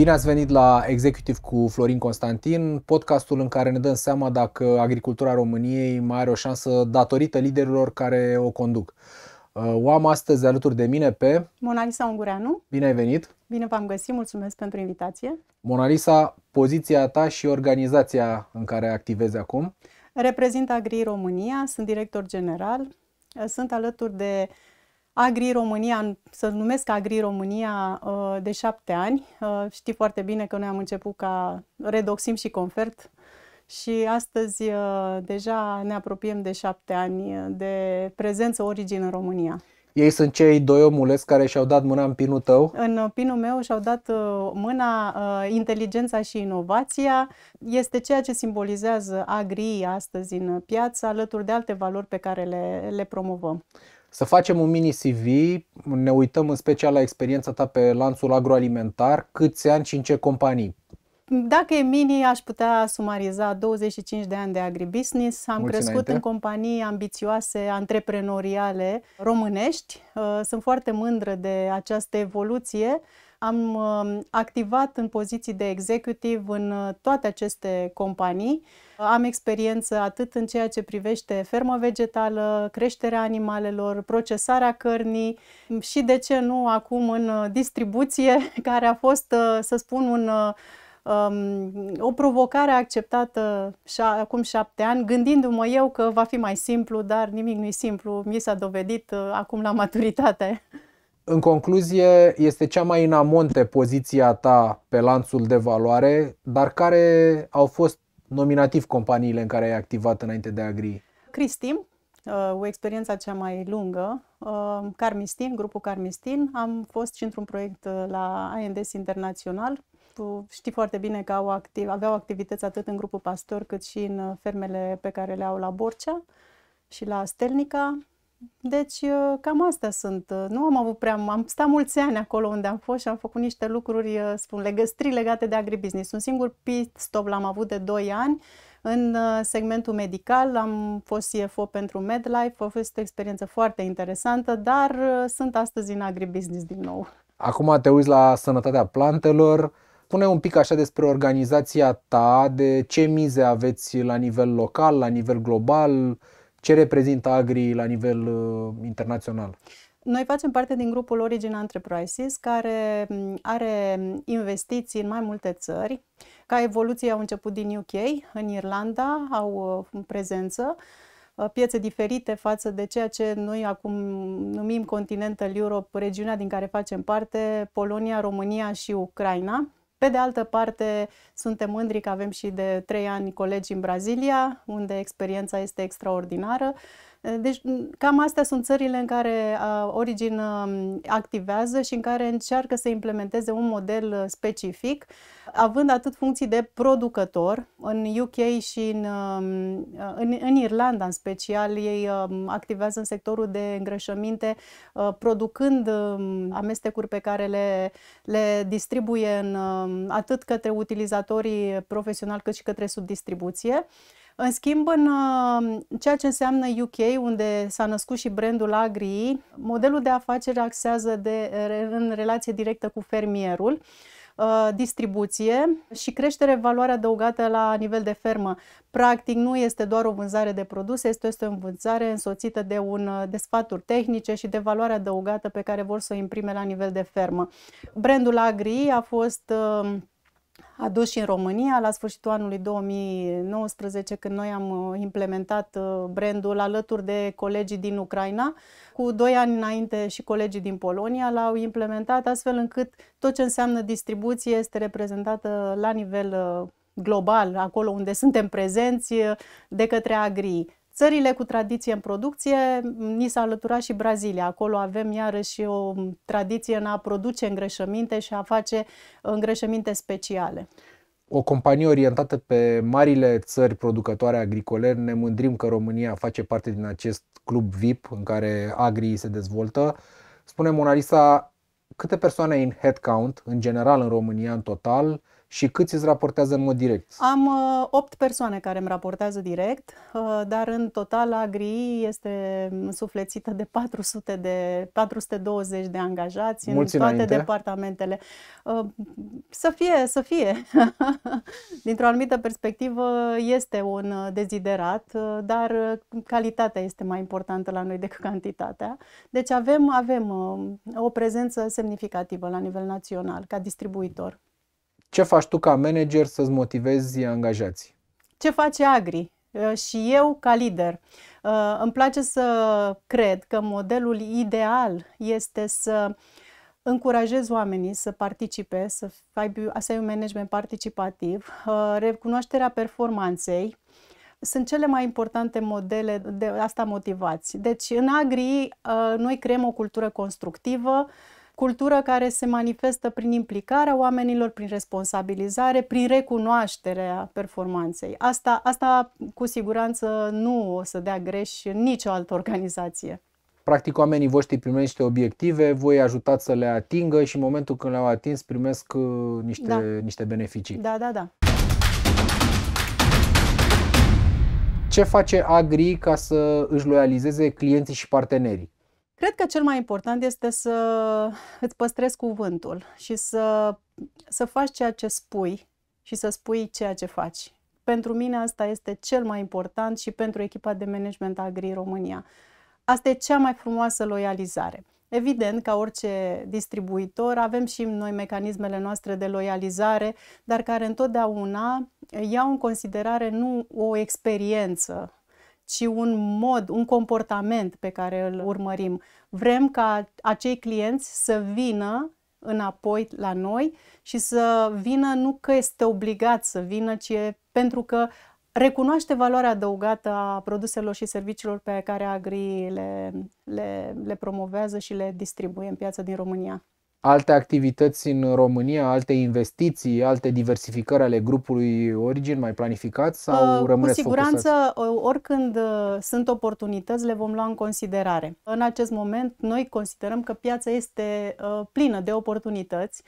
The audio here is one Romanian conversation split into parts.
Bine ați venit la Executive cu Florin Constantin, podcastul în care ne dăm seama dacă agricultura României mai are o șansă datorită liderilor care o conduc. Uh, o am astăzi alături de mine pe... Monalisa Ungureanu. Bine ai venit! Bine v-am găsit, mulțumesc pentru invitație. Monalisa, poziția ta și organizația în care activezi acum? Reprezint Agri România, sunt director general, sunt alături de Agri România, să numesc Agri România uh, de șapte ani. Uh, știi foarte bine că noi am început ca Redoxim și Confert și astăzi uh, deja ne apropiem de șapte ani de prezență origine în România. Ei sunt cei doi omuleți care și-au dat mâna în pinul tău? În pinul meu și-au dat mâna inteligența și inovația. Este ceea ce simbolizează agri astăzi în piață, alături de alte valori pe care le, le promovăm să facem un mini CV, ne uităm în special la experiența ta pe lanțul agroalimentar, câți ani și în ce companii. Dacă e mini, aș putea sumariza 25 de ani de agribusiness. Am Mulțumesc. crescut înainte. în companii ambițioase, antreprenoriale, românești. Sunt foarte mândră de această evoluție am um, activat în poziții de executiv în uh, toate aceste companii. Am experiență atât în ceea ce privește fermă vegetală, creșterea animalelor, procesarea cărnii și, de ce nu, acum în uh, distribuție, care a fost, uh, să spun, un um, o provocare acceptată șa- acum șapte ani, gândindu-mă eu că va fi mai simplu, dar nimic nu e simplu. Mi s-a dovedit acum la maturitate. în concluzie, este cea mai înamonte poziția ta pe lanțul de valoare, dar care au fost nominativ companiile în care ai activat înainte de Agri? Cristim, uh, o experiență cea mai lungă, uh, Carmistin, grupul Carmistin. Am fost și într-un proiect uh, la ANDS Internațional. Tu știi foarte bine că au activ, aveau activități atât în grupul Pastor cât și în fermele pe care le au la Borcea și la Stelnica. Deci uh, cam astea sunt. Uh, nu am avut prea... Am stat mulți ani acolo unde am fost și am făcut niște lucruri, uh, spun, legăstri legate de agribusiness. Un singur pit stop l-am avut de 2 ani în segmentul medical. Am fost CFO pentru MedLife, a fost o experiență foarte interesantă, dar sunt astăzi în agribusiness din nou. Acum te uiți la sănătatea plantelor. Spune un pic așa despre organizația ta, de ce mize aveți la nivel local, la nivel global, ce reprezintă Agri la nivel uh, internațional? Noi facem parte din grupul Origin Enterprises, care mm, are mm, investiții în mai multe țări. Ca evoluție au început din UK, în Irlanda, au uh, prezență, uh, piețe diferite față de ceea ce noi acum numim Continental Europe, regiunea din care facem parte, Polonia, România și Ucraina. Pe de altă parte, suntem mândri că avem și de trei ani colegi în Brazilia, unde experiența este extraordinară. Eh, deci cam astea sunt țările în care Origin activează și în care încearcă să implementeze un model uh, specific, având atât funcții de producător în UK și în, în, în Irlanda în special, ei activează în sectorul de îngrășăminte, producând amestecuri pe care le, le distribuie în, atât către utilizatorii profesionali cât și către subdistribuție. În schimb, în uh, ceea ce înseamnă UK, unde s-a născut și brandul Agri, modelul de afacere axează de, în relație directă cu fermierul, uh, distribuție și creștere valoare adăugată la nivel de fermă. Practic nu este doar o vânzare de produse, este, o vânzare însoțită de, un, uh, de sfaturi tehnice și de valoare adăugată pe care vor să o imprime la nivel de fermă. Brandul Agri a fost uh, adus și în România la sfârșitul anului 2019, când noi am uh, implementat uh, brandul alături de colegii din Ucraina. Cu doi ani înainte și colegii din Polonia l-au implementat astfel încât tot ce înseamnă distribuție este reprezentată la nivel uh, global, acolo unde suntem prezenți, de către Agri. Țările cu tradiție în producție, ni s-a alăturat și Brazilia. Acolo avem iarăși o tradiție în a produce îngrășăminte și a face uh, îngrășăminte speciale. O companie orientată pe marile țări producătoare agricole, ne mândrim că România face parte din acest club VIP în care agrii se dezvoltă. Spune Monalisa, câte persoane în headcount, în general în România, în total, și câți îți raportează în mod direct? Am uh, 8 persoane care îmi raportează direct, uh, dar în total Agri este suflețită de 400 de 420 de angajați Mulți în toate înainte. departamentele. Uh, să fie, să fie. Dintr-o anumită perspectivă este un uh, deziderat, uh, dar uh, calitatea este mai importantă la noi decât cantitatea. Deci avem avem o prezență semnificativă la nivel național ca distribuitor. Ce faci tu ca manager să-ți motivezi angajații? Ce face Agri uh, și eu ca lider? Uh, îmi place să cred că modelul ideal este să încurajez oamenii să participe, să, aibă, să ai un management participativ, uh, recunoașterea performanței, sunt cele mai importante modele de asta motivați. Deci, în Agri, noi creăm o cultură constructivă, cultură care se manifestă prin implicarea oamenilor, prin responsabilizare, prin recunoașterea performanței. Asta, asta cu siguranță nu o să dea greș nicio altă organizație. Practic, oamenii voștri primesc niște obiective, voi ajutați să le atingă și în momentul când le-au atins primesc uh, niște, da. niște beneficii. Da, da, da. Ce face Agri ca să își loializeze clienții și partenerii? Cred că cel mai important este să îți păstrezi cuvântul și să, să faci ceea ce spui și să spui ceea ce faci. Pentru mine asta este cel mai important și pentru echipa de management Agri România. Asta e cea mai frumoasă loializare. Evident, ca orice distribuitor, avem și noi mecanismele noastre de loializare, dar care întotdeauna iau în considerare nu o experiență ci un mod, un comportament pe care îl da. urmărim. Vrem ca acei clienți să vină înapoi la noi și să vină nu că este obligat să vină, ci pentru că recunoaște valoarea adăugată a produselor și serviciilor pe care Agri le, le, le promovează și le distribuie în piața din România alte activități în România, alte investiții, alte diversificări ale grupului Origin mai planificat sau uh, rămâneți Cu siguranță, focusați? Uh, oricând uh, sunt oportunități, le vom lua în considerare. În acest moment, noi considerăm că piața este uh, plină de oportunități.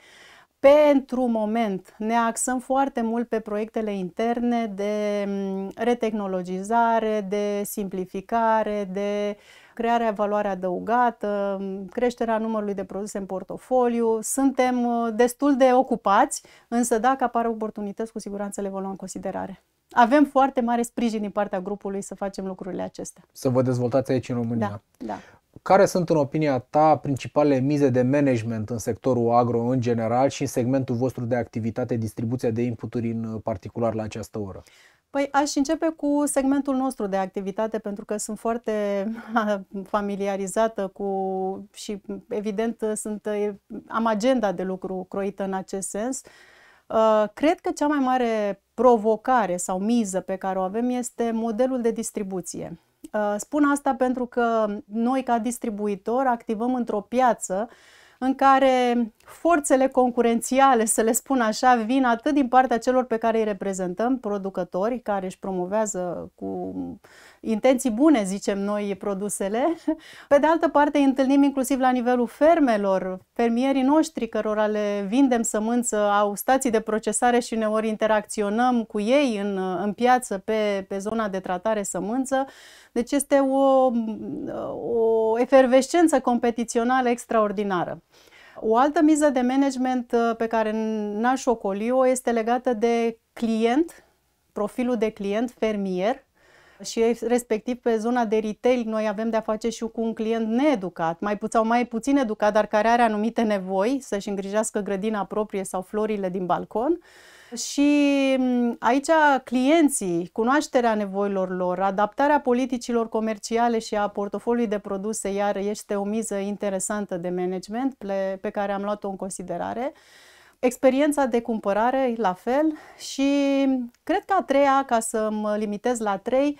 Pentru moment ne axăm foarte mult pe proiectele interne de mm, retehnologizare, de simplificare, de crearea valoare adăugată, mm, creșterea numărului de produse în portofoliu. Suntem mm, destul de ocupați, însă dacă apar oportunități, cu siguranță le vom lua în considerare. Avem foarte mare sprijin din partea grupului să facem lucrurile acestea. Să vă dezvoltați aici în România. Da, da. Care sunt, în opinia ta, principalele mize de management în sectorul agro în general și în segmentul vostru de activitate, distribuția de inputuri în uh, particular la această oră? Păi aș începe cu segmentul nostru de activitate pentru că sunt foarte familiarizată cu și evident sunt, am agenda de lucru croită în acest sens. Uh, cred că cea mai mare provocare sau miză pe care o avem este modelul de distribuție. Uh, spun asta pentru că noi, ca distribuitor, activăm într-o piață în care forțele concurențiale, să le spun așa, vin atât din partea celor pe care îi reprezentăm, producători care își promovează cu intenții bune, zicem noi, produsele. Pe de altă parte, îi întâlnim inclusiv la nivelul fermelor, fermierii noștri cărora le vindem sămânță, au stații de procesare și uneori interacționăm cu ei în, în piață pe, pe zona de tratare sămânță. Deci este o, o efervescență competițională extraordinară. O altă miză de management uh, pe care n-aș ocoli-o este legată de client, profilul de client fermier și respectiv pe zona de retail noi avem de-a face și cu un client needucat, mai puțin sau mai puțin educat, dar care are anumite nevoi să-și îngrijească grădina proprie sau florile din balcon și mm, aici clienții, cunoașterea nevoilor lor, adaptarea politicilor comerciale și a portofoliului de produse, iar este o miză interesantă de management pe care am luat-o în considerare. Experiența de cumpărare, la fel. Și mm, cred că a treia, ca să mă limitez la trei,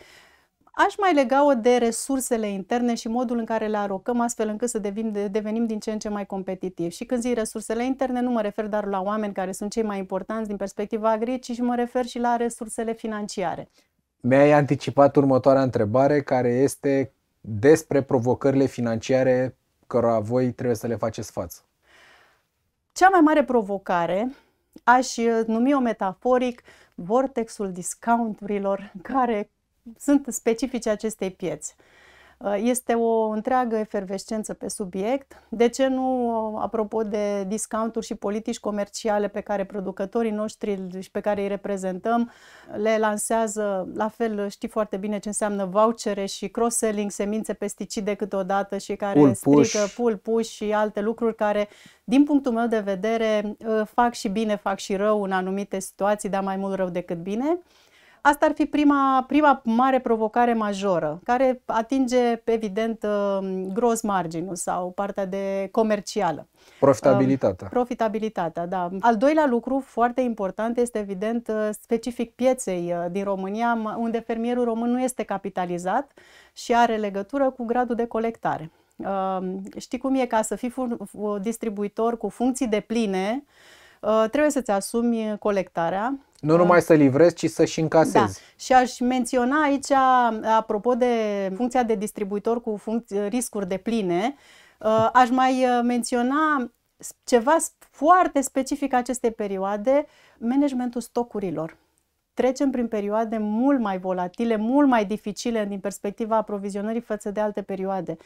aș mai lega-o de resursele interne și modul în care le arocăm astfel încât să devim, de, devenim din ce în ce mai competitivi. Și când zic resursele interne, nu mă refer doar la oameni care sunt cei mai importanți din perspectiva agri, ci și mă refer și la resursele financiare. Mi-ai anticipat următoarea întrebare care este despre provocările financiare cărora voi trebuie să le faceți față. Cea mai mare provocare aș numi-o metaforic vortexul discounturilor care sunt specifice acestei pieți. Uh, este o întreagă efervescență pe subiect. De ce nu, apropo de discounturi și politici comerciale pe care producătorii noștri și pe care îi reprezentăm le lansează, la fel știi foarte bine ce înseamnă vouchere și cross-selling, semințe pesticide câteodată și care pull strică push și alte lucruri care, din punctul meu de vedere, uh, fac și bine, fac și rău în anumite situații, dar mai mult rău decât bine. Asta ar fi prima, prima mare provocare majoră, care atinge, evident, uh, gros marginul sau partea de comercială. Profitabilitatea. Um, profitabilitatea, da. Al doilea lucru foarte important este, evident, uh, specific pieței uh, din România, unde fermierul român nu este capitalizat și are legătură cu gradul de colectare. Um, știi cum e? Ca să fii distribuitor cu funcții de pline, trebuie să-ți asumi colectarea, nu da. numai să livrezi, ci să și încasezi. Da. Și aș menționa aici, apropo de funcția de distribuitor cu riscuri de pline, uh, aș mai uh, menționa ceva foarte specific acestei perioade, managementul stocurilor trecem prin perioade mult mai volatile, mult mai dificile din perspectiva aprovizionării față de alte perioade.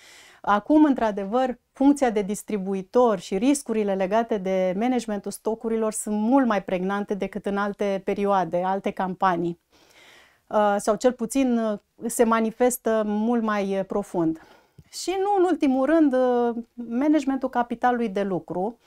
Acum, într-adevăr, funcția de distribuitor și riscurile legate de managementul stocurilor sunt mult mai pregnante decât în alte perioade, alte campanii. Uh, sau cel puțin uh, se manifestă mult mai uh, profund. Și nu în ultimul rând, managementul capitalului de lucru,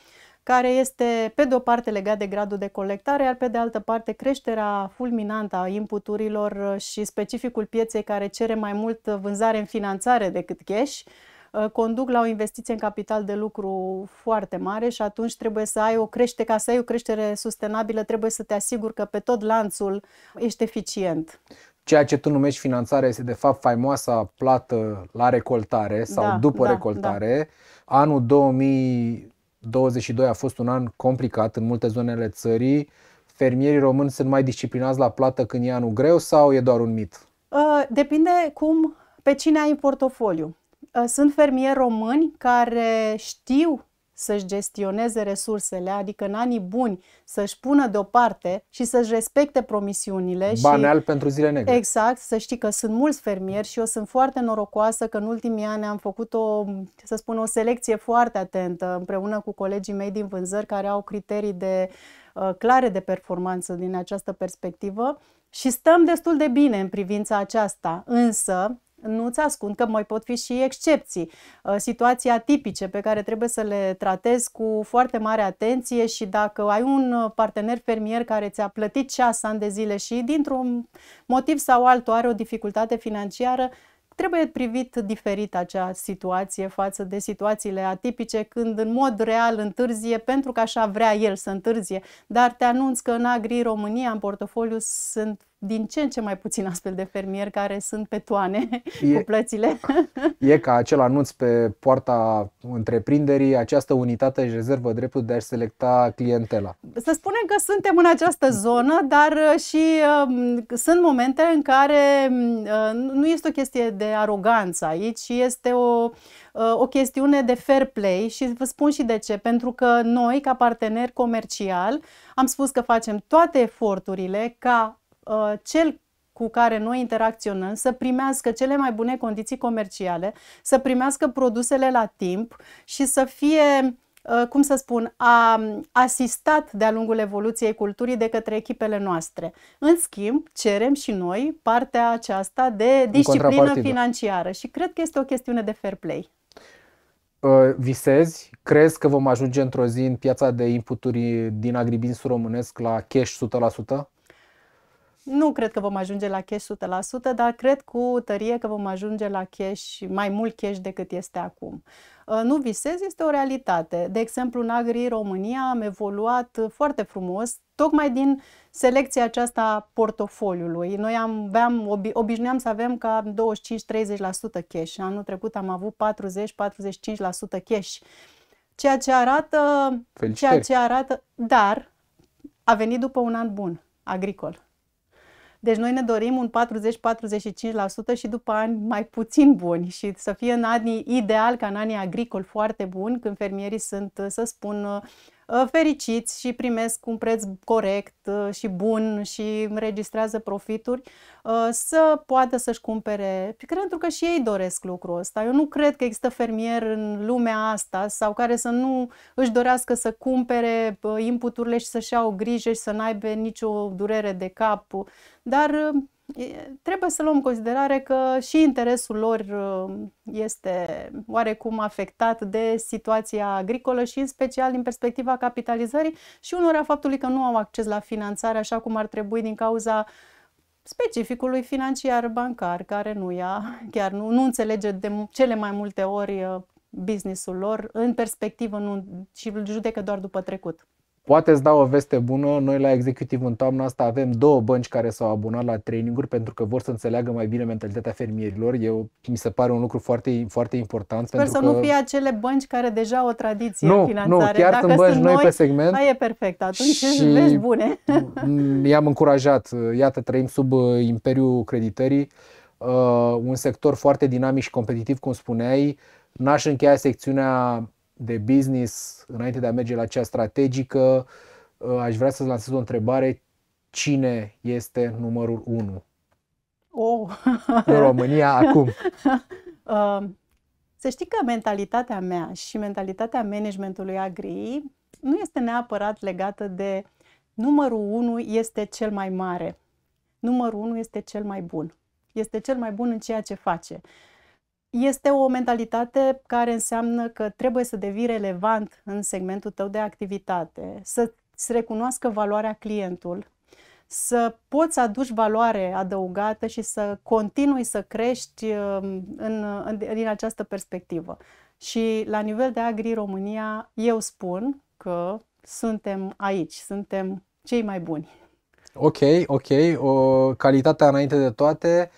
care este pe de o parte legat de gradul de colectare, iar pe de altă parte creșterea fulminantă a inputurilor uh, și specificul pieței care cere mai mult uh, vânzare în finanțare decât cash, uh, conduc la o investiție în capital de lucru foarte mare și atunci trebuie să ai o creștere, ca să ai o creștere sustenabilă, trebuie să te asiguri că pe tot lanțul ești eficient. Ceea ce tu numești finanțare este de fapt faimoasa plată la recoltare sau da, după da, recoltare. Da. Anul 2000 22 a fost un an complicat în multe zonele țării. Fermierii români sunt mai disciplinați la plată când e anul greu sau e doar un mit? Uh, depinde cum, pe cine ai în portofoliu. Uh, sunt fermieri români care știu să-și gestioneze resursele, adică în anii buni să-și pună deoparte și să-și respecte promisiunile. Bani și, pentru zile negre. Exact, să știi că sunt mulți fermieri și eu sunt foarte norocoasă că în ultimii ani am făcut o, să spun, o selecție foarte atentă împreună cu colegii mei din vânzări care au criterii de uh, clare de performanță din această perspectivă și stăm destul de bine în privința aceasta, însă nu-ți ascund că mai pot fi și excepții, uh, situații atipice pe care trebuie să le tratezi cu foarte mare atenție și dacă ai un uh, partener fermier care ți-a plătit șase ani de zile și dintr-un motiv sau altul are o dificultate financiară, trebuie privit diferit acea situație față de situațiile atipice când în mod real întârzie pentru că așa vrea el să întârzie, dar te anunț că în Agri România în portofoliu sunt din ce în ce mai puțin astfel de fermieri care sunt pe toane e, cu plățile. E ca acel anunț pe poarta întreprinderii, această unitate își rezervă dreptul de a-și selecta clientela. Să spunem că suntem în această zonă, dar uh, și uh, sunt momente în care mm, uh, nu este o chestie de aroganță aici, ci este o, uh, o chestiune de fair play și vă spun și de ce. Pentru că noi, ca partener comercial, am spus că facem toate eforturile ca uh, cel cu care noi interacționăm să primească cele mai bune condiții comerciale, să primească produsele la timp și să fie uh, cum să spun, a asistat de-a lungul evoluției culturii de către echipele noastre. În schimb, cerem și noi partea aceasta de disciplină financiară și cred că este o chestiune de fair play. Uh, visezi? Crezi că vom ajunge într-o zi în piața de inputuri din agribinsul românesc la cash 100%? Nu cred că vom ajunge la cash 100%, dar cred cu tărie că vom ajunge la cash, mai mult cash decât este acum. Uh, nu visez, este o realitate. De exemplu, în Agri România am evoluat foarte frumos, tocmai din selecția aceasta portofoliului. Noi am, aveam, obi, obișnuiam să avem ca 25-30% cash. Anul trecut am avut 40-45% cash. Ceea ce arată... Felicitări. Ceea ce arată... Dar a venit după un an bun agricol. Deci noi ne dorim un 40-45% și după ani mai puțin buni și să fie în anii ideal ca în anii agricoli foarte buni, când fermierii sunt, să spun, Uh, fericiți și primesc un preț corect uh, și bun și înregistrează profituri, uh, să poată să-și cumpere, pentru că și ei doresc lucrul ăsta. Eu nu cred că există fermier în lumea asta sau care să nu își dorească să cumpere inputurile și să-și iau grijă și să n-aibă nicio durere de cap, dar trebuie să luăm în considerare că și interesul lor uh, este oarecum afectat de situația agricolă și în special din perspectiva capitalizării și unora faptului că nu au acces la finanțare așa cum ar trebui din cauza specificului financiar bancar care nu ia, chiar nu, nu înțelege de cele mai multe ori uh, businessul lor în perspectivă nu, și judecă doar după trecut. Poate îți dau o veste bună, noi la executiv în toamna asta avem două bănci care s-au abonat la traininguri pentru că vor să înțeleagă mai bine mentalitatea fermierilor. Eu, mi se pare un lucru foarte, foarte important. Sper pentru să că... nu fie acele bănci care deja au o tradiție nu, în finanțare. Nu, chiar Dacă sunt bănci noi, noi pe segment. Aia e perfect, atunci și vezi bune. I-am încurajat, iată, trăim sub uh, imperiul creditării, uh, un sector foarte dinamic și competitiv, cum spuneai. N-aș încheia secțiunea de business, înainte de a merge la cea strategică, uh, aș vrea să-ți lansez o întrebare. Cine este numărul 1 oh. în România acum? Uh, să știi că mentalitatea mea și mentalitatea managementului agri nu este neapărat legată de numărul 1 este cel mai mare. Numărul 1 este cel mai bun. Este cel mai bun în ceea ce face este o mentalitate care înseamnă că trebuie să devii relevant în segmentul tău de activitate, să-ți recunoască valoarea clientul, să poți aduci valoare adăugată și să continui să crești um, în, în, din această perspectivă. Și la nivel de Agri România, eu spun că suntem aici, suntem cei mai buni. Ok, ok, o, calitatea înainte de toate.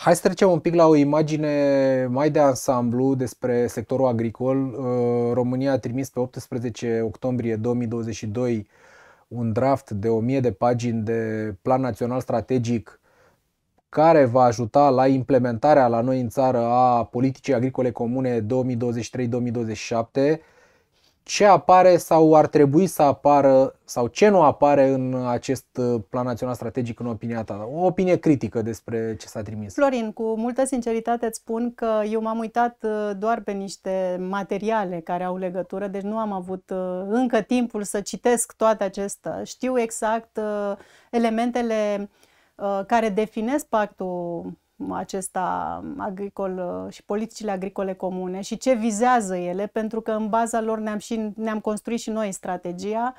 Hai să trecem un pic la o imagine mai de ansamblu despre sectorul agricol. Uh, România a trimis pe 18 octombrie 2022 un draft de 1000 de pagini de plan național strategic care va ajuta la implementarea la noi în țară a politicii agricole comune 2023-2027 ce apare sau ar trebui să apară sau ce nu apare în acest uh, plan național strategic în opinia ta? O opinie critică despre ce s-a trimis. Florin, cu multă sinceritate îți spun că eu m-am uitat uh, doar pe niște materiale care au legătură, deci nu am avut uh, încă timpul să citesc toate acestea. Știu exact elementele care definesc pactul acesta agricol uh, și politicile agricole comune și ce vizează ele, pentru că în baza lor ne-am, și, ne-am construit și noi strategia.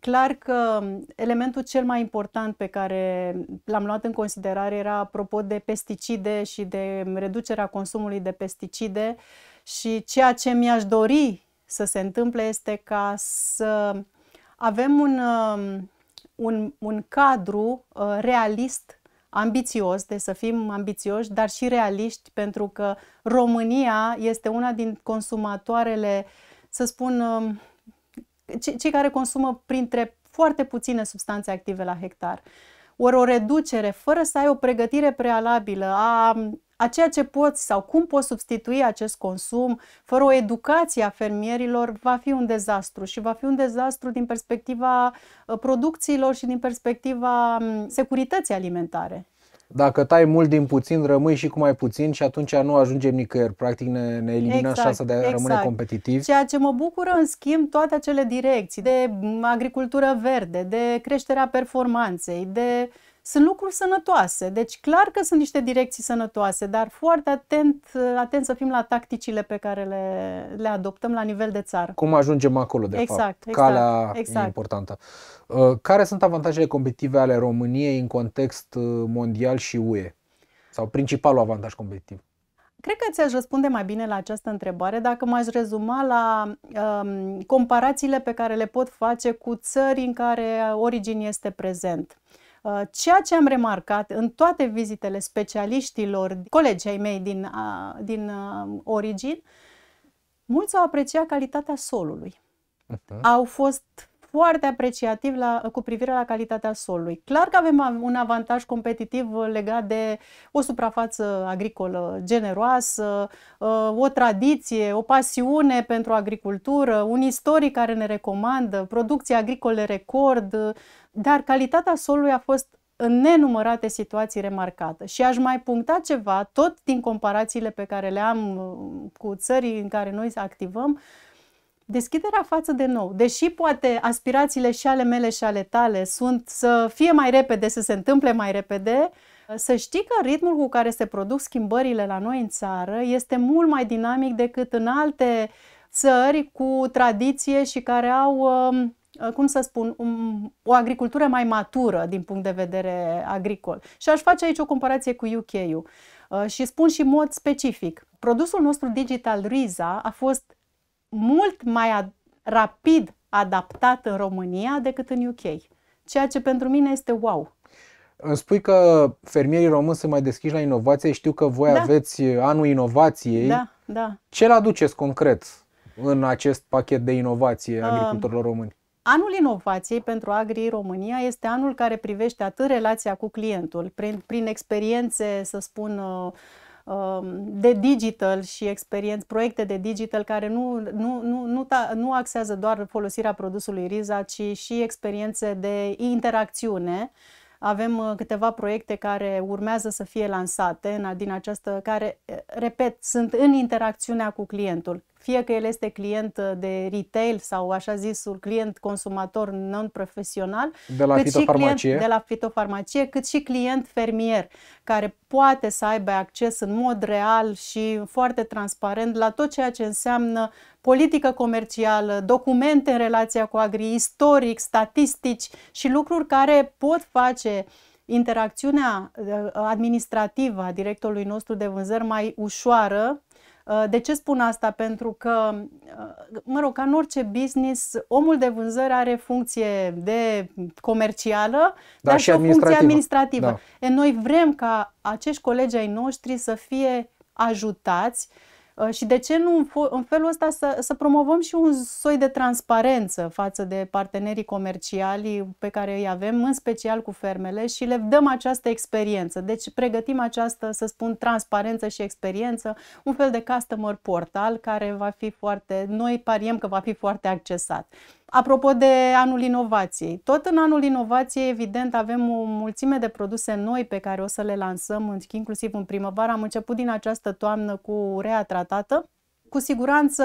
Clar că um, elementul cel mai important pe care l-am luat în considerare era apropo de pesticide și de reducerea consumului de pesticide și ceea ce mi-aș dori să se întâmple este ca să avem un, um, un, un cadru uh, realist ambițios, de să fim ambițioși, dar și realiști, pentru că România este una din consumatoarele, să spun, um, cei care consumă printre foarte puține substanțe active la hectar. Ori o reducere, fără să ai o pregătire prealabilă a a ceea ce poți sau cum poți substitui acest consum fără o educație a fermierilor va fi un dezastru și va fi un dezastru din perspectiva ă, producțiilor și din perspectiva securității alimentare. Dacă tai mult din puțin, rămâi și cu mai puțin și atunci nu ajungem nicăieri. Practic ne, ne eliminăm exact, șansa de a exact. rămâne competitiv. Ceea ce mă bucură, în schimb, toate acele direcții de agricultură verde, de creșterea performanței, de sunt lucruri sănătoase, deci clar că sunt niște direcții sănătoase, dar foarte atent, atent să fim la tacticile pe care le, le adoptăm la nivel de țară. Cum ajungem acolo, de exact, fapt. Exact, Calea exact. e importantă. Uh, care sunt avantajele competitive ale României în context uh, mondial și UE? Sau principalul avantaj competitiv? Cred că ți-aș răspunde mai bine la această întrebare dacă m-aș rezuma la um, comparațiile pe care le pot face cu țări în care origin este prezent. Uh, Uh, ceea ce am remarcat în toate vizitele specialiștilor, colegii ai mei din, uh, din uh, origin, mulți au apreciat calitatea solului. Uh-huh. Au fost foarte apreciativ la, cu privire la calitatea solului. Clar că avem un avantaj competitiv uh, legat de o suprafață agricolă generoasă, uh, o tradiție, o pasiune pentru agricultură, un istoric care ne recomandă, producție agricole record, uh, dar calitatea solului a fost în nenumărate situații remarcată. Și aș mai puncta ceva, tot din comparațiile pe care le am cu țării în care noi activăm, uh, deschiderea față de nou. Deși poate aspirațiile și ale mele și ale tale sunt să fie mai repede, să se întâmple mai repede, să știi că ritmul cu care se produc schimbările la noi în țară este mult mai dinamic decât în alte țări cu tradiție și care au, um, cum să spun, o agricultură mai matură din punct de vedere agricol. Și aș face aici o comparație cu UK-ul. Uh, și spun și în mod specific, produsul nostru digital Riza a fost mult mai ad rapid adaptat în România decât în UK, ceea ce pentru mine este wow. Îmi spui că fermierii români sunt mai deschiși la inovație, știu că voi da. aveți anul inovației. Da, da. Ce-l aduceți concret în acest pachet de inovație agricultorilor români? Anul inovației pentru Agri România este anul care privește atât relația cu clientul, prin, prin experiențe, să spun, uh, Um, de digital și experiențe, proiecte de digital care nu, nu, nu, nu, nu axează doar folosirea produsului RIZA, ci și experiențe de interacțiune avem uh, câteva proiecte care urmează să fie lansate din această, care, uh, repet, sunt în interacțiunea cu clientul fie că el este client uh, de retail sau așa zisul client consumator non-profesional, de la, cât și client, de la fitofarmacie, cât și client fermier, care poate să aibă acces în mod real și foarte transparent la tot ceea ce înseamnă politică comercială, documente în relația cu agri, istoric, statistici și lucruri care pot face interacțiunea uh, administrativă a directorului nostru de vânzări mai ușoară Uh, de ce spun asta? Pentru că, uh, mă rog, ca în orice business, omul de vânzări are funcție de comercială, da, dar și, o o funcție administrativă. Da. E, noi vrem ca acești colegi ai noștri să fie ajutați uh, Uh, și de ce nu în felul ăsta să, să promovăm și un soi de transparență față de partenerii comerciali pe care îi avem, în special cu fermele, și le dăm această experiență. Deci pregătim această, să spun, transparență și experiență, un fel de customer portal care va fi foarte, noi pariem că va fi foarte accesat. Apropo de anul inovației, tot în anul inovației, evident, avem o mulțime de produse noi pe care o să le lansăm, inclusiv în primăvară. Am început din această toamnă cu urea tratată, cu siguranță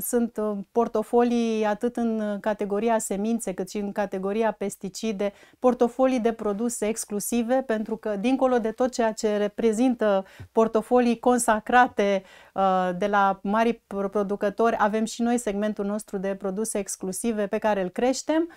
sunt uh, portofolii atât în categoria semințe cât și în categoria pesticide, portofolii de produse exclusive, pentru că dincolo de tot ceea ce reprezintă portofolii consacrate uh, de la mari producători, avem și noi segmentul nostru de produse exclusive pe care îl creștem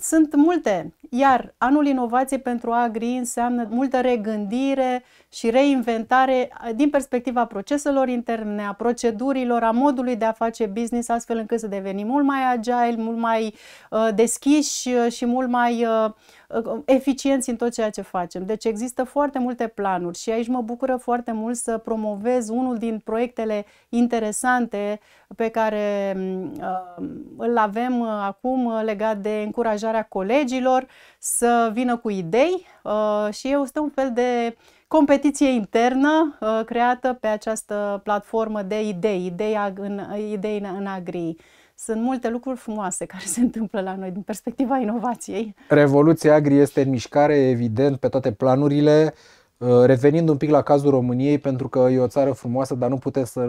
sunt multe, iar anul inovației pentru Agri înseamnă multă regândire și reinventare din perspectiva proceselor interne, a procedurilor, a modului de a face business, astfel încât să devenim mult mai agile, mult mai uh, deschiși uh, și mult mai uh, Uh, eficienți în tot ceea ce facem. Deci există foarte multe planuri și aici mă bucură foarte mult să promovez unul din proiectele interesante pe care mm, uh, îl avem uh, acum uh, legat de încurajarea colegilor să vină cu idei uh, și este un fel de uh, competiție internă uh, creată pe această platformă de idei, idei în, idei în, în agri. Sunt multe lucruri frumoase care se întâmplă la noi din perspectiva inovației. Revoluția agri este în mișcare, evident, pe toate planurile. Uh, revenind un pic la cazul României, pentru că e o țară frumoasă, dar nu putem să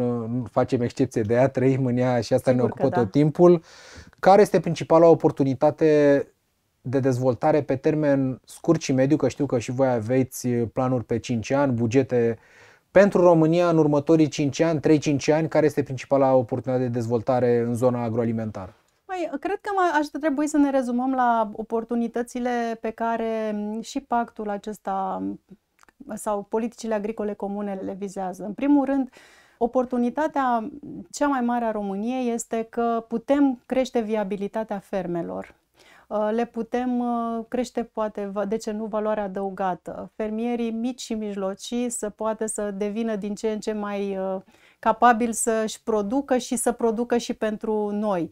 facem excepție de ea, trăim în ea și asta Sigur ne ocupă da. tot timpul. Care este principala oportunitate de dezvoltare pe termen scurt și mediu, că știu că și voi aveți eh, planuri pe 5 ani, bugete pentru România în următorii 5 ani, 3-5 ani, care este principala oportunitate de dezvoltare în zona agroalimentară? Mai, păi, cred că mai aș trebui să ne rezumăm la oportunitățile pe care mm, și pactul acesta mm, sau politicile agricole comune le vizează. În primul rând, oportunitatea cea mai mare a României este că putem crește viabilitatea fermelor Uh, le putem uh, crește poate, de ce nu, valoarea adăugată. Fermierii mici și mijlocii să poată să devină din ce în ce mai uh, capabili să-și producă și să producă și pentru noi.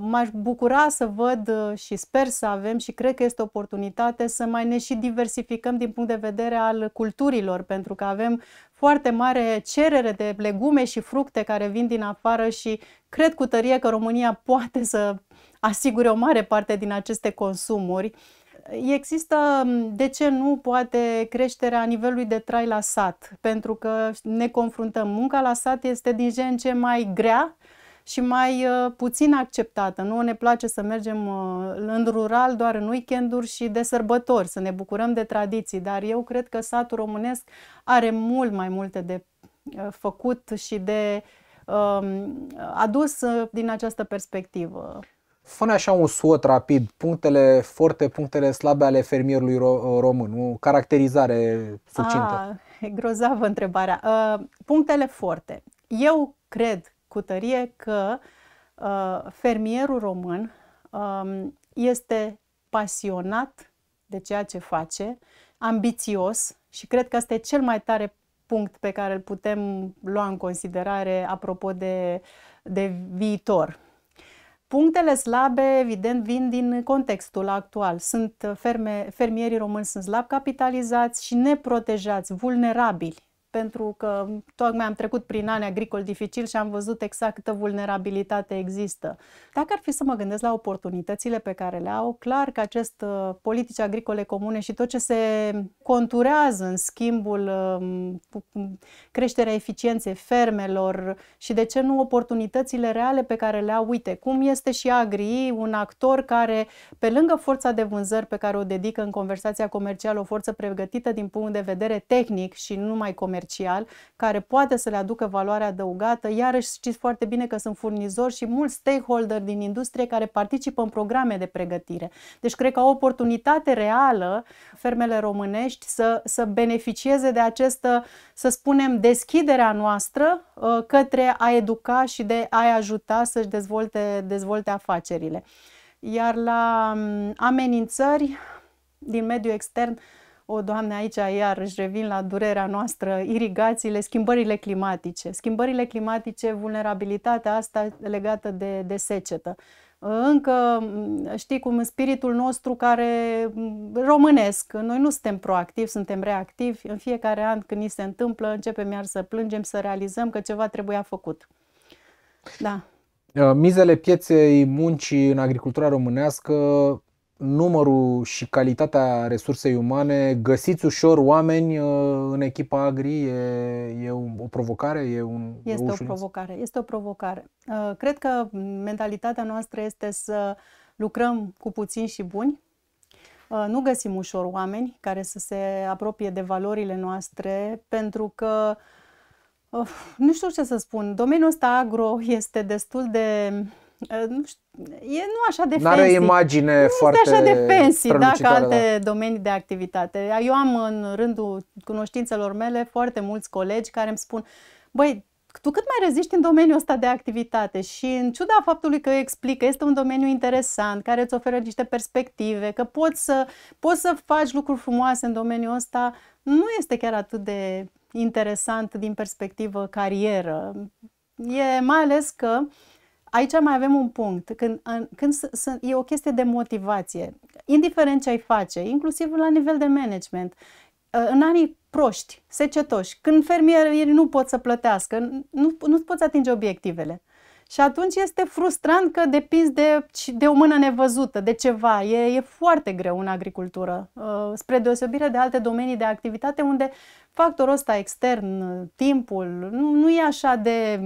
M-aș bucura să văd și sper să avem și cred că este oportunitate să mai ne și diversificăm din punct de vedere al culturilor, pentru că avem foarte mare cerere de legume și fructe care vin din afară și cred cu tărie că România poate să asigure o mare parte din aceste consumuri. Există, de ce nu, poate creșterea nivelului de trai la sat, pentru că ne confruntăm. Munca la sat este din ce în ce mai grea și mai uh, puțin acceptată. Nu ne place să mergem uh, în rural doar în weekenduri și de sărbători, să ne bucurăm de tradiții, dar eu cred că satul românesc are mult mai multe de uh, făcut și de um, adus din această perspectivă fă așa un suot rapid, punctele forte, punctele slabe ale fermierului ro- uh, român, o caracterizare succintă. Ah, e grozavă întrebarea. Uh, punctele forte. Eu cred cu tărie că uh, fermierul român uh, este pasionat de ceea ce face, ambițios și cred că asta e cel mai tare punct pe care îl putem lua în considerare apropo de, de viitor Punctele slabe, evident, vin din contextul actual. Sunt ferme, fermierii români sunt slab capitalizați și neprotejați, vulnerabili pentru că tocmai am trecut prin ani agricol dificil și am văzut exact câtă vulnerabilitate există. Dacă ar fi să mă gândesc la oportunitățile pe care le au, clar că acest uh, politici agricole comune și tot ce se conturează în schimbul um, creșterea eficienței fermelor și de ce nu oportunitățile reale pe care le au, uite, cum este și Agri, un actor care, pe lângă forța de vânzări pe care o dedică în conversația comercială, o forță pregătită din punct de vedere tehnic și nu numai comercial, comercial care poate să le aducă valoare adăugată. Iarăși știți foarte bine că sunt furnizori și mulți stakeholder din industrie care participă în programe de pregătire. Deci cred că o oportunitate reală fermele românești să, să beneficieze de această, să spunem, deschiderea noastră uh, către a educa și de a ajuta să-și dezvolte, dezvolte afacerile. Iar la mm, amenințări din mediul extern, o, Doamne, aici iar își revin la durerea noastră, irigațiile, schimbările climatice. Schimbările climatice, vulnerabilitatea asta legată de, de secetă. Încă, știi cum, spiritul nostru care mm, românesc, noi nu suntem proactivi, suntem reactivi. În fiecare an când ni se întâmplă, începem iar să plângem, să realizăm că ceva trebuia făcut. Da. Mizele pieței muncii în agricultura românească numărul și calitatea resursei umane, găsiți ușor oameni uh, în echipa agri, e, e o provocare? E un, este e o provocare, este o provocare. Uh, cred că mentalitatea noastră este să lucrăm cu puțin și buni, uh, nu găsim ușor oameni care să se apropie de valorile noastre, pentru că nu știu ce să spun, domeniul ăsta agro este destul de Eh, nu știu, e nu așa de N-are imagine nu foarte așa de fancy, da, ca alte da. domenii de activitate. Eu am în rândul cunoștințelor mele foarte mulți colegi care îmi spun, băi, tu cât mai reziști în domeniul ăsta de activitate și în ciuda faptului că explică, este un domeniu interesant, care îți oferă niște perspective, că poți să, poți să faci lucruri frumoase în domeniul ăsta, nu este chiar atât de interesant din perspectivă carieră. E mai ales că uh, aici mai avem un punct. Când, în, când sunt, e o chestie de motivație, indiferent ce ai face, inclusiv la nivel de management, uh, în anii proști, secetoși, când fermierii nu pot să plătească, nu, nu poți atinge obiectivele. Și atunci este frustrant că depinzi de, de o mână nevăzută, de ceva. E, e foarte greu în agricultură, uh, spre deosebire de alte domenii de activitate unde factorul ăsta extern, timpul, nu, nu e așa de...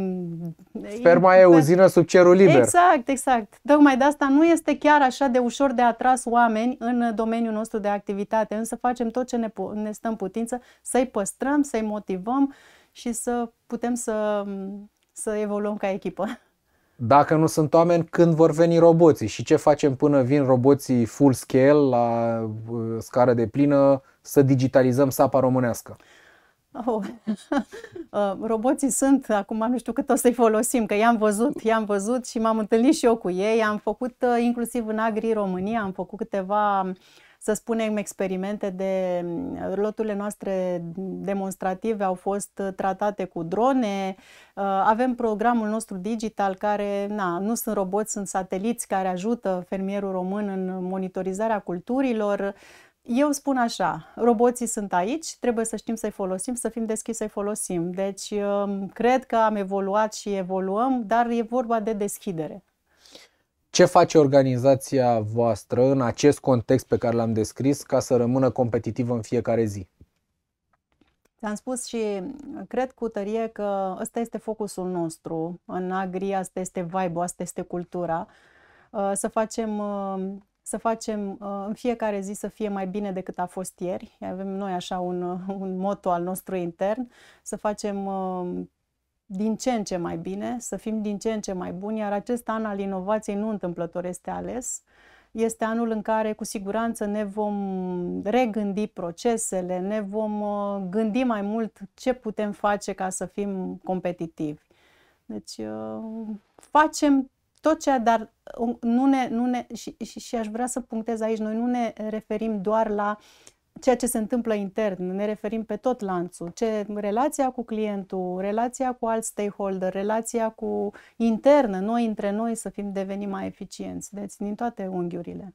Sperma e uzină sub cerul liber. Exact, exact. Tocmai de asta nu este chiar așa de ușor de atras oameni în domeniul nostru de activitate, însă facem tot ce ne, ne stă în putință să-i păstrăm, să-i motivăm și să putem să, să evoluăm ca echipă dacă nu sunt oameni, când vor veni roboții și ce facem până vin roboții full scale la uh, scară de plină să digitalizăm sapa românească? Oh. Uh, roboții sunt, acum nu știu cât o să-i folosim, că i-am văzut, i-am văzut și m-am întâlnit și eu cu ei, am făcut uh, inclusiv în Agri România, am făcut câteva uh, să spunem, experimente de loturile noastre demonstrative au fost tratate cu drone, uh, avem programul nostru digital care, na, nu sunt roboți, sunt sateliți care ajută fermierul român în monitorizarea culturilor, eu spun așa, roboții sunt aici, trebuie să știm să-i folosim, să fim deschiși să-i folosim. Deci, um, cred că am evoluat și evoluăm, dar e vorba de deschidere. Ce face organizația voastră în acest context pe care l-am descris ca să rămână competitivă în fiecare zi? Ți-am spus și cred cu tărie că ăsta este focusul nostru în Agri, asta este vibe asta este cultura. Uh, să facem, uh, să facem uh, în fiecare zi să fie mai bine decât a fost ieri. Avem noi așa un, un moto al nostru intern, să facem din ce în ce mai bine, să fim din ce în ce mai buni, iar acest an al inovației nu întâmplător este ales. Este anul în care cu siguranță ne vom regândi procesele, ne vom uh, gândi mai mult ce putem face ca să fim competitivi. Deci uh, facem tot ceea, dar uh, nu ne, nu ne și, și, și aș vrea să punctez aici, noi nu ne referim doar la ceea ce se întâmplă intern, ne referim pe tot lanțul, ce relația cu clientul, relația cu alt stakeholder, relația cu internă, noi între noi să fim devenim mai eficienți, deci din toate unghiurile.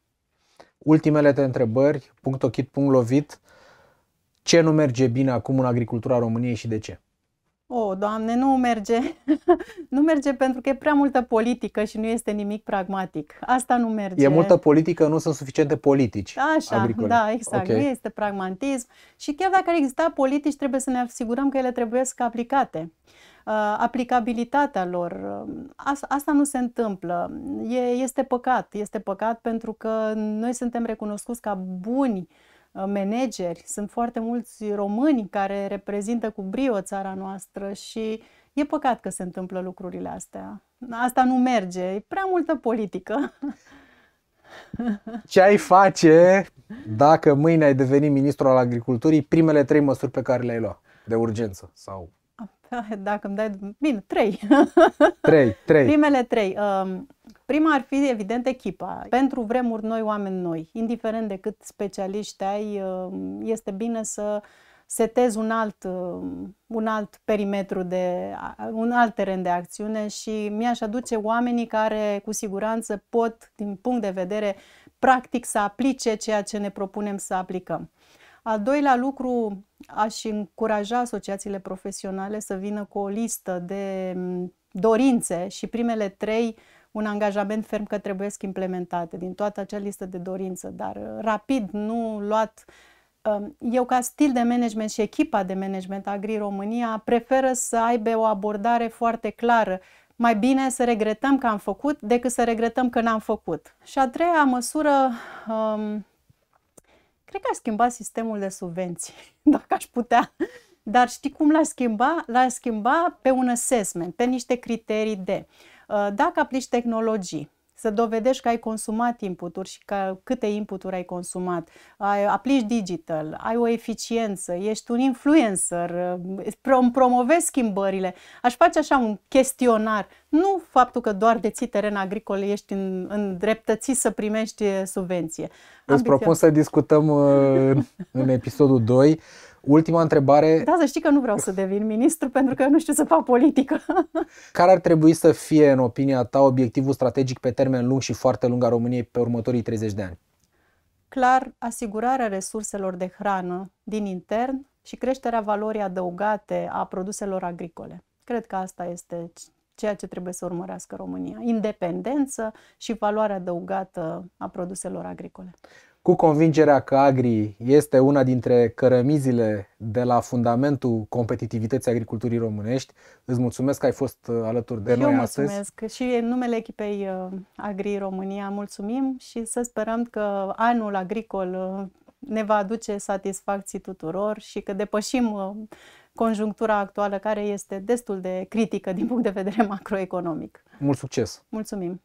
Ultimele te întrebări, punct ochit, punct lovit, ce nu merge bine acum în agricultura României și de ce? O, oh, Doamne, nu merge. nu merge pentru că e prea multă politică și nu este nimic pragmatic. Asta nu merge. E multă politică, nu sunt suficiente politici. Așa, agricole. da, exact. Okay. Nu este pragmatism. Și chiar dacă ar exista politici, trebuie să ne asigurăm că ele trebuie să aplicate. Uh, aplicabilitatea lor, uh, asta, asta nu se întâmplă. E, este păcat. Este păcat pentru că noi suntem recunoscuți ca buni uh, Uh, manageri, sunt foarte mulți români care reprezintă cu brio țara noastră și e păcat că se întâmplă lucrurile astea. Asta nu merge, e prea multă politică. Ce ai face dacă mâine ai deveni ministru al agriculturii, primele trei măsuri pe care le-ai lua de urgență sau dacă îmi dai. Bine, trei. Trei, trei. Primele trei. Um, Prima ar fi, evident, echipa. Pentru vremuri noi, oameni noi, indiferent de cât specialiști ai, uh, este bine să setezi un alt, uh, un alt perimetru, de, uh, un alt teren de acțiune și mi-aș aduce oamenii care cu siguranță pot, din punct de vedere practic, să aplice ceea ce ne propunem să aplicăm. Al doilea lucru, aș încuraja asociațiile profesionale să vină cu o listă de mm, dorințe și primele trei uh, un angajament ferm că trebuie implementate din toată acea listă de dorință, dar uh, rapid, nu luat um, eu ca stil de management și echipa de management Agri România preferă să aibă o abordare foarte clară. Mai bine să regretăm că am făcut decât să regretăm că n-am făcut. Și a treia măsură, um, cred că aș schimba sistemul de subvenții, dacă aș putea. Dar știi cum l-aș schimba? L-aș schimba pe un assessment, pe niște criterii de. Uh, Uh, dacă aplici tehnologii, să dovedești că ai consumat inputuri și că câte inputuri ai consumat, ai, aplici digital, ai o eficiență, ești un influencer, îmi uh, promovezi schimbările, aș face așa un chestionar. Nu faptul că doar deții teren agricol ești în, îndreptățit să primești uh, subvenție. Îți propun să discutăm în, în episodul 2 Ultima întrebare. Da, să știi că nu vreau să devin ministru pentru că nu știu să fac politică. Care ar trebui să fie, în opinia ta, obiectivul strategic pe termen lung și foarte lung a României pe următorii 30 de ani? Clar, asigurarea resurselor de hrană din intern și creșterea valorii adăugate a produselor agricole. Cred că asta este ceea ce trebuie să urmărească România. Independență și valoarea adăugată a produselor agricole cu convingerea că Agri este una dintre cărămizile de la fundamentul competitivității agriculturii românești. Îți mulțumesc că ai fost uh, alături de și noi eu mulțumesc. astăzi. Și în numele echipei uh, Agri România mulțumim și să sperăm că anul agricol uh, ne va aduce satisfacții tuturor și că depășim conjunctura actuală care este destul de critică din punct de vedere macroeconomic. Mult succes! Mulțumim!